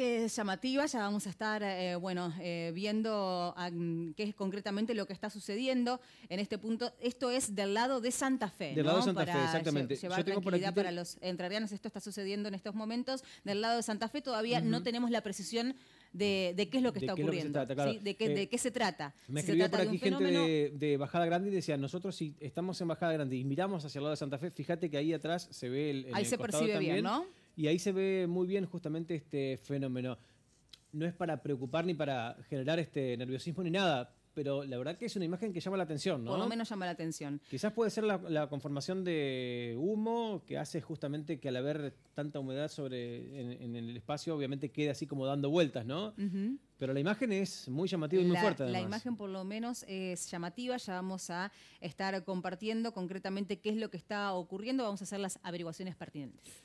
que llamativa, ya vamos a estar eh, bueno, eh, viendo ah, mm, qué es concretamente lo que está sucediendo en este punto. Esto es del lado de Santa Fe. Del lado de Santa para Fe, exactamente. Llevar Yo tengo por para los entrerrianos, esto está sucediendo en estos momentos. Del lado de Santa Fe todavía no tenemos la precisión de, qué es lo que está ocurriendo, de, eh, qué, se trata. Me si por aquí gente de, Bajada Grande y decía, nosotros si estamos en Bajada Grande y miramos hacia el lado de Santa Fe, fíjate que ahí atrás se ve el... ahí se percibe bien, ¿no? Y ahí se ve muy bien justamente este fenómeno. No es para preocupar ni para generar este nerviosismo ni nada, pero la verdad que es una imagen que llama la atención, ¿no? Por lo menos llama la atención. Quizás puede ser la, conformación de humo que hace justamente que al haber tanta humedad sobre en, el espacio, obviamente quede así como dando vueltas, ¿no? Pero la imagen es muy llamativa y muy fuerte. La imagen por lo menos es llamativa, ya vamos a estar compartiendo concretamente qué es lo que está ocurriendo, vamos a hacer las averiguaciones pertinentes.